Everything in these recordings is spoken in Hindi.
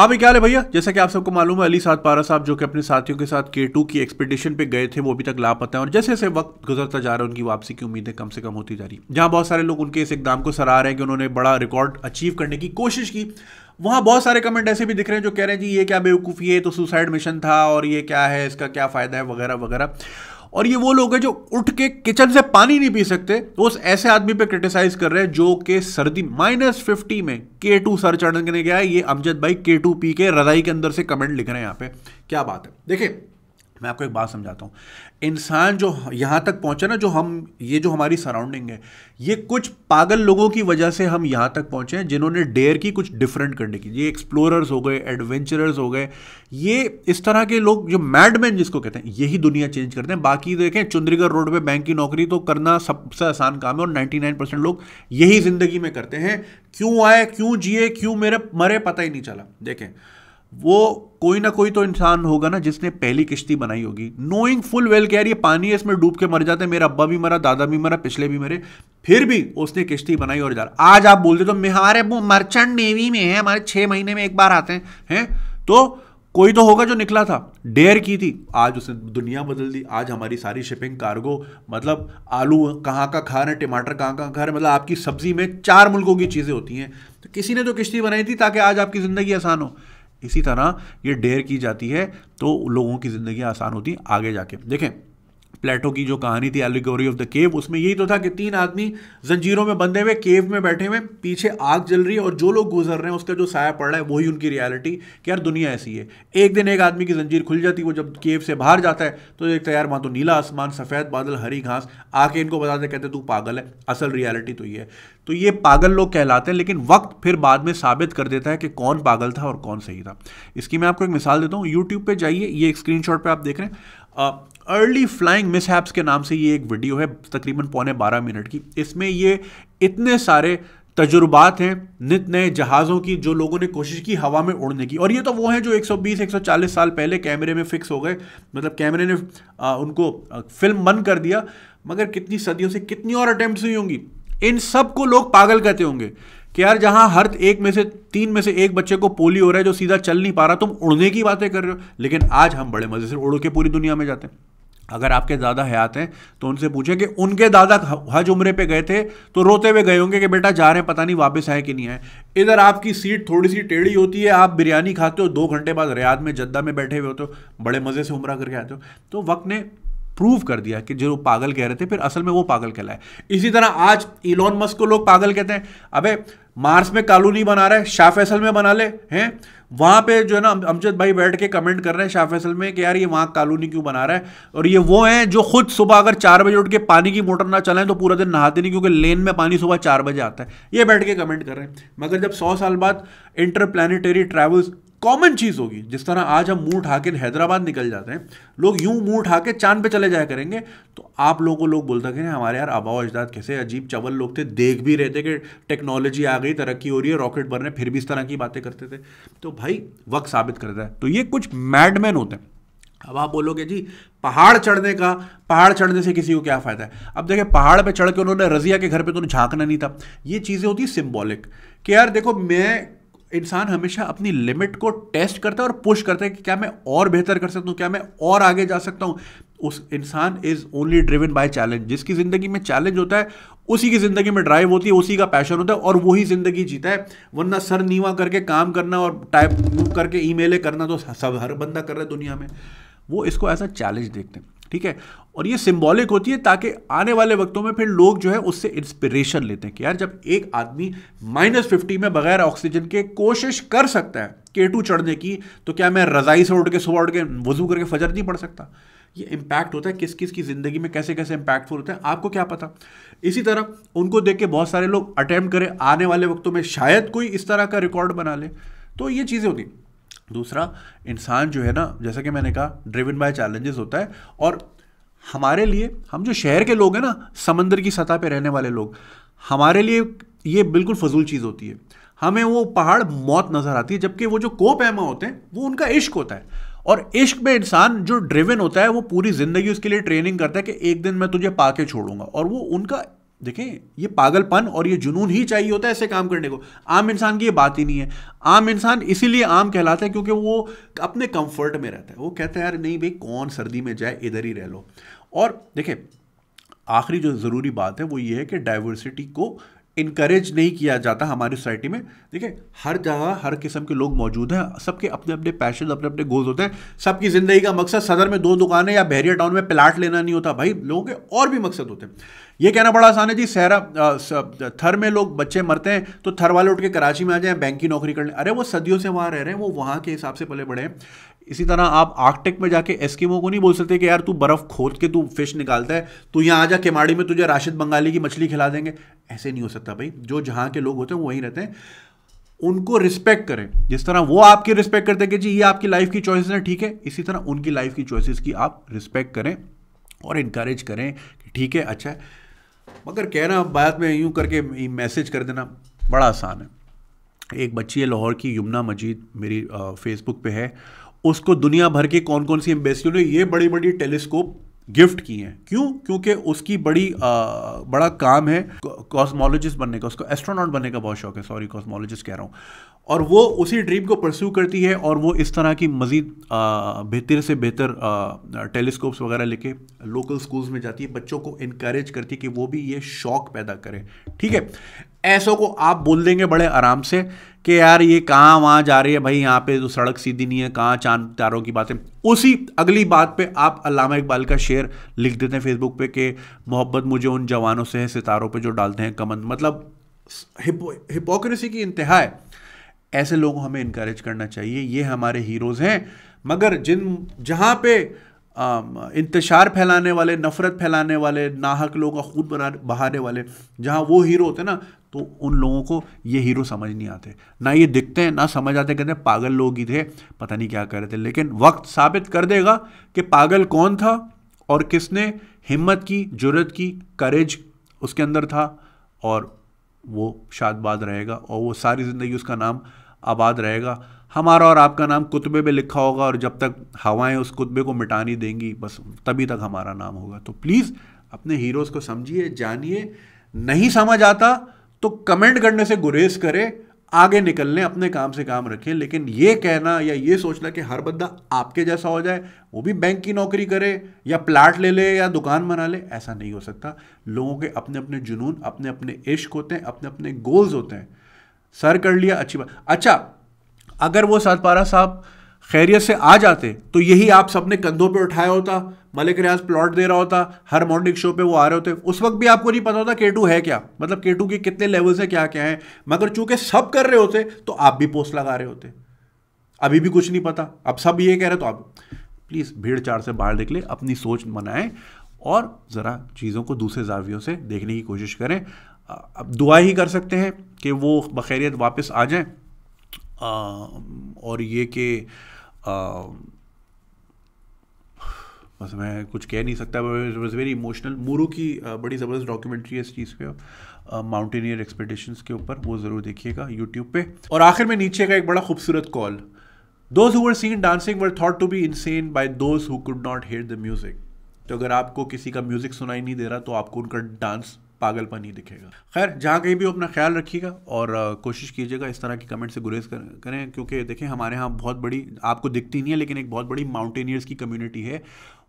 हाँ क्या है भैया जैसा कि आप सबको मालूम है अली साथ पारा साहब जो कि अपने साथियों के साथ के टू की एक्सपीडिशन पे गए थे वो अभी तक लापता है और जैसे जैसे वक्त गुजरता जा रहा है उनकी वापसी की उम्मीदें कम से कम होती जा रही है जहाँ बहुत सारे लोग उनके इस इकदाम को सराह रहे हैं कि उन्होंने बड़ा रिकॉर्ड अचीव करने की कोशिश की वहाँ बहुत सारे कमेंट ऐसे भी दिख रहे हैं जो कह रहे हैं जी ये क्या बेवकूफ़ी है तो सुसाइड मिशन था और ये क्या है इसका क्या फ़ायदा है वगैरह वगैरह और ये वो लोग हैं जो उठ के किचन से पानी नहीं पी सकते तो उस ऐसे आदमी पे क्रिटिसाइज कर रहे हैं जो कि सर्दी माइनस फिफ्टी में के टू सर चढ़ने गया है ये अमजद भाई के टू पी के रजाई के अंदर से कमेंट लिख रहे हैं यहाँ पे क्या बात है देखिए मैं आपको एक बात समझाता हूँ इंसान जो यहाँ तक पहुँचा ना जो हम ये जो हमारी सराउंडिंग है ये कुछ पागल लोगों की वजह से हम यहाँ तक पहुँचे हैं जिन्होंने डेयर की कुछ डिफरेंट करने की ये एक्सप्लोरर्स हो गए एडवेंचरर्स हो गए ये इस तरह के लोग जो मैडमैन जिसको कहते हैं यही दुनिया चेंज करते हैं बाकी देखें चंद्रीगढ़ रोड पर बैंक की नौकरी तो करना सबसे आसान काम है और नाइन्टी नाइन परसेंट लोग यही ज़िंदगी में करते हैं क्यों आए क्यों जिए क्यों मेरे मरे पता ही नहीं चला देखें वो कोई ना कोई तो इंसान होगा ना जिसने पहली किश्ती बनाई होगी नोइंग फुल वेल कह रही ये पानी है इसमें डूब के मर जाते मेरा अब्बा भी मरा दादा भी मरा पिछले भी मरे फिर भी उसने किश्ती बनाई और जा आज आप बोलते तो हमारे वो मर्चेंट नेवी में है हमारे छः महीने में एक बार आते हैं हैं तो कोई तो होगा जो निकला था डेयर की थी आज उसने दुनिया बदल दी आज हमारी सारी शिपिंग कार्गो मतलब आलू कहाँ का खा रहे टमाटर कहाँ का खा रहे मतलब आपकी सब्जी में चार मुल्कों की चीज़ें होती हैं तो किसी ने तो किश्ती बनाई थी ताकि आज आपकी ज़िंदगी आसान हो इसी तरह ये डेयर की जाती है तो लोगों की ज़िंदगी आसान होती है आगे जाके देखें प्लेटो की जो कहानी थी एलिगोरी ऑफ द केव उसमें यही तो था कि तीन आदमी जंजीरों में बंधे हुए केव में बैठे हुए पीछे आग जल रही है और जो लोग गुजर रहे हैं उसका जो साया पड़ रहा है वही उनकी रियलिटी कि यार दुनिया ऐसी है एक दिन एक आदमी की जंजीर खुल जाती वो जब केव से बाहर जाता है तो देखता यार माँ तो नीला आसमान सफ़ेद बादल हरी घास आके इनको बताते कहते तू पागल है असल रियालिटी तो ये है तो ये पागल लोग कहलाते हैं लेकिन वक्त फिर बाद में साबित कर देता है कि कौन पागल था और कौन सही था इसकी मैं आपको एक मिसाल देता हूँ यूट्यूब पर जाइए ये एक स्क्रीन पे आप देख रहे हैं अर्ली फ्लाइंग मिसहैप्स के नाम से ये एक वीडियो है तकरीबन पौने बारह मिनट की इसमें ये इतने सारे तजुर्बात हैं नित नए जहाज़ों की जो लोगों ने कोशिश की हवा में उड़ने की और ये तो वो हैं जो 120 140 साल पहले कैमरे में फिक्स हो गए मतलब कैमरे ने आ, उनको फिल्म बंद कर दिया मगर कितनी सदियों से कितनी और अटैम्प्ट हुई होंगी इन सब को लोग पागल कहते होंगे कि यार जहां हर एक में से तीन में से एक बच्चे को पोलियो हो रहा है जो सीधा चल नहीं पा रहा तुम उड़ने की बातें कर रहे हो लेकिन आज हम बड़े मज़े से उड़ के पूरी दुनिया में जाते हैं अगर आपके दादा हयात हैं तो उनसे पूछें कि उनके दादा हज उम्रे पे गए थे तो रोते हुए गए होंगे कि बेटा जा रहे हैं पता नहीं वापस आए कि नहीं आए इधर आपकी सीट थोड़ी सी टेढ़ी होती है आप बिरयानी खाते हो दो घंटे बाद रियाद में जद्दा में बैठे हुए होते हो बड़े मज़े से उम्र करके आते हो तो वक्त ने प्रूव कर दिया कि जो पागल कह रहे थे फिर असल में वो पागल कहलाए इसी तरह आज इलॉन मस्क को लोग पागल कहते हैं अबे मार्स में कॉलोनी बना रहे शाह फैसल में बना ले हैं वहां पे जो है ना अमजद भाई बैठ के कमेंट कर रहे हैं शाह फैसल में कि यार ये वहां कॉलोनी क्यों बना रहा है और ये वो हैं जो खुद सुबह अगर चार बजे उठ के पानी की मोटर ना चलाएं तो पूरा दिन नहाते नहीं क्योंकि लेन में पानी सुबह चार बजे आता है ये बैठ के कमेंट कर रहे हैं मगर जब सौ साल बाद इंटरप्लानिटरी ट्रैवल्स कॉमन चीज होगी जिस तरह आज हम मुंह उठा के हैदराबाद निकल जाते हैं लोग यूं मुंह उठा के चांद पे चले जाया करेंगे तो आप लोगों को लोग बोलते हैं हमारे यार आबाओ अजदाद कैसे अजीब चवल लोग थे देख भी रहे थे कि टेक्नोलॉजी आ गई तरक्की हो रही है रॉकेट बन रहे फिर भी इस तरह की बातें करते थे तो भाई वक्त साबित करता है तो ये कुछ मैडमैन होते हैं अब आप बोलोगे जी पहाड़ चढ़ने का पहाड़ चढ़ने से किसी को क्या फ़ायदा है अब देखिए पहाड़ पे चढ़ के उन्होंने रजिया के घर पे तो उन्हें झांकना नहीं था ये चीज़ें होती सिंबॉलिक कि यार देखो मैं इंसान हमेशा अपनी लिमिट को टेस्ट करता है और पुश करता है कि क्या मैं और बेहतर कर सकता हूँ क्या मैं और आगे जा सकता हूँ उस इंसान is only driven by challenge जिसकी ज़िंदगी में चैलेंज होता है उसी की ज़िंदगी में ड्राइव होती है उसी का पैशन होता है और वही ज़िंदगी जीता है वरना सर नीवा करके काम करना और टाइप करके ई करना तो सब हर बंदा कर रहा है दुनिया में वो इसको ऐसा चैलेंज देखते हैं ठीक है और ये सिम्बॉलिक होती है ताकि आने वाले वक्तों में फिर लोग जो है उससे इंस्पिरेशन लेते हैं कि यार जब एक आदमी माइनस फिफ्टी में बगैर ऑक्सीजन के कोशिश कर सकता है के टू चढ़ने की तो क्या मैं रज़ाई से उठ के सुबह उठ के वजू करके फजर नहीं पड़ सकता ये इम्पैक्ट होता है किस किस की ज़िंदगी में कैसे कैसे इम्पैक्टफुल होता है आपको क्या पता इसी तरह उनको देख के बहुत सारे लोग अटैम्प्ट करें आने वाले वक्तों में शायद कोई इस तरह का रिकॉर्ड बना ले तो ये चीज़ें होती दूसरा इंसान जो है ना जैसा कि मैंने कहा ड्रिवन बाय चैलेंजेस होता है और हमारे लिए हम जो शहर के लोग हैं ना समंदर की सतह पे रहने वाले लोग हमारे लिए ये बिल्कुल फजूल चीज़ होती है हमें वो पहाड़ मौत नज़र आती है जबकि वो जो को पैमा होते हैं वो उनका इश्क होता है और इश्क में इंसान जो ड्रिवन होता है वो पूरी ज़िंदगी उसके लिए ट्रेनिंग करता है कि एक दिन मैं तुझे पा के छोड़ूंगा और वो उनका देखें ये पागलपन और ये जुनून ही चाहिए होता है ऐसे काम करने को आम इंसान की ये बात ही नहीं है आम इंसान इसीलिए आम कहलाता है क्योंकि वो अपने कंफर्ट में रहता है वो कहता है यार नहीं भाई कौन सर्दी में जाए इधर ही रह लो और देखें आखिरी जो ज़रूरी बात है वो ये है कि डाइवर्सिटी को इनक्रेज नहीं किया जाता हमारी सोसाइटी में देखिए हर जगह हर किस्म के लोग मौजूद हैं सबके अपने अपने पैशन अपने अपने गोल्स होते हैं सबकी ज़िंदगी का मकसद सदर में दो दुकानें या बहरिया टाउन में प्लाट लेना नहीं होता भाई लोगों के और भी मकसद होते हैं ये कहना बड़ा आसान है जी सहरा थर में लोग बच्चे मरते हैं तो थर वाले उठ के कराची में आ जाए बैंक की नौकरी कर लें अरे वो सदियों से वहाँ रह रहे हैं वो वहाँ के हिसाब से पले बड़े हैं इसी तरह आप आर्कटिक में जाके एस्किमो को नहीं बोल सकते कि यार तू बर्फ़ खोद के तू फिश निकालता है तू यहाँ आ जा केमाड़ी में तुझे राशिद बंगाली की मछली खिला देंगे ऐसे नहीं हो सकता भाई जो जहाँ के लोग होते हैं वहीं रहते हैं उनको रिस्पेक्ट करें जिस तरह वो आपकी रिस्पेक्ट करते हैं कि जी ये आपकी लाइफ की चॉइसेस हैं ठीक है इसी तरह उनकी लाइफ की चॉइसेस की आप रिस्पेक्ट करें और इनक्रेज करें कि ठीक है अच्छा है मगर कहना बाद में यूं करके मैसेज कर देना बड़ा आसान है एक बच्ची है लाहौर की यमुना मजीद मेरी फेसबुक पे है उसको दुनिया भर के कौन कौन सी एम्बेसियों ने ये बड़ी बड़ी टेलीस्कोप गिफ्ट किए हैं क्यों क्योंकि उसकी बड़ी आ, बड़ा काम है कॉस्मोलॉजिस्ट बनने का उसको एस्ट्रोनॉट बनने का बहुत शौक है सॉरी कॉस्मोलॉजिस्ट कह रहा हूँ और वो उसी ड्रीम को परस्यू करती है और वो इस तरह की मज़ीद बेहतर से बेहतर टेलीस्कोप्स वगैरह लेके लोकल स्कूल्स में जाती है बच्चों को इनक्रेज करती है कि वो भी ये शौक पैदा करें ठीक है ऐसों को आप बोल देंगे बड़े आराम से कि यार ये कहाँ वहाँ जा रही है भाई यहाँ पे तो सड़क सीधी नहीं है कहाँ चांद तारों की बातें उसी अगली बात पे आप अलामा इकबाल का शेर लिख देते हैं फेसबुक पे कि मोहब्बत मुझे उन जवानों से है सितारों पे जो डालते हैं कमंद मतलब हिपो हिपोक्रेसी की इंतहा है ऐसे लोगों हमें इनक्रेज करना चाहिए ये हमारे हीरोज़ हैं मगर जिन जहाँ पे इंतशार फैलाने वाले नफ़रत फैलाने वाले नाहक लोगों का खून बना बहाने वाले जहाँ वो हीरो होते ना तो उन लोगों को ये हीरो समझ नहीं आते ना ये दिखते हैं ना समझ आते कहते हैं पागल लोग ही थे पता नहीं क्या कर रहे थे लेकिन वक्त साबित कर देगा कि पागल कौन था और किसने हिम्मत की जरूरत की करेज उसके अंदर था और वो शादबाद रहेगा और वो सारी ज़िंदगी उसका नाम आबाद रहेगा हमारा और आपका नाम कुतबे में लिखा होगा और जब तक हवाएं उस कुतबे को मिटा नहीं देंगी बस तभी तक हमारा नाम होगा तो प्लीज़ अपने हीरोज़ को समझिए जानिए नहीं समझ आता तो कमेंट करने से गुरेज करें आगे निकल लें अपने काम से काम रखें लेकिन ये कहना या ये सोचना कि हर बंदा आपके जैसा हो जाए वो भी बैंक की नौकरी करे या प्लाट ले ले या दुकान बना ले ऐसा नहीं हो सकता लोगों के अपने अपने जुनून अपने अपने इश्क होते हैं अपने अपने गोल्स होते हैं सर कर लिया अच्छी बात अच्छा अगर वो सतपारा साहब खैरियत से आ जाते तो यही आप सबने कंधों पे उठाया होता मलिक रियाज प्लॉट दे रहा होता हर मॉर्निंग शो पे वो आ रहे होते उस वक्त भी आपको नहीं पता होता के टू है क्या मतलब के टू के कितने लेवल से क्या क्या है मगर चूंकि सब कर रहे होते तो आप भी पोस्ट लगा रहे होते अभी भी कुछ नहीं पता अब सब ये कह रहे तो आप प्लीज़ भीड़ चार से बाहर निकले अपनी सोच मनाएं और ज़रा चीज़ों को दूसरे जावियों से देखने की कोशिश करें अब दुआ ही कर सकते हैं कि वो बखैरियत वापस आ जाए और ये कि बस मैं कुछ कह नहीं सकता वॉज वेरी इमोशनल मोरू की बड़ी ज़बरदस्त डॉक्यूमेंट्री है इस चीज़ पे माउंटेनियर एक्सपेडिशंस के ऊपर वो ज़रूर देखिएगा यूट्यूब पे और आखिर में नीचे का एक बड़ा खूबसूरत call those who were seen dancing were thought to be insane by those who could not hear the music तो अगर आपको किसी का म्यूज़िक सुनाई नहीं दे रहा तो आपको उनका डांस पागलपन ही दिखेगा खैर जहाँ कहीं भी अपना ख्याल रखिएगा और कोशिश कीजिएगा इस तरह की कमेंट से गुरेज करें क्योंकि देखें हमारे यहाँ बहुत बड़ी आपको दिखती नहीं है लेकिन एक बहुत बड़ी माउंटेनियर्स की कम्युनिटी है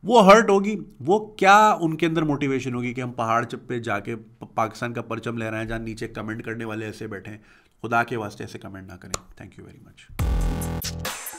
वो हर्ट होगी वो क्या उनके अंदर मोटिवेशन होगी कि हम पहाड़ पे जाके पाकिस्तान का परचम ले रहे हैं जहाँ नीचे कमेंट करने वाले ऐसे बैठे खुदा के वास्ते ऐसे कमेंट ना करें थैंक यू वेरी मच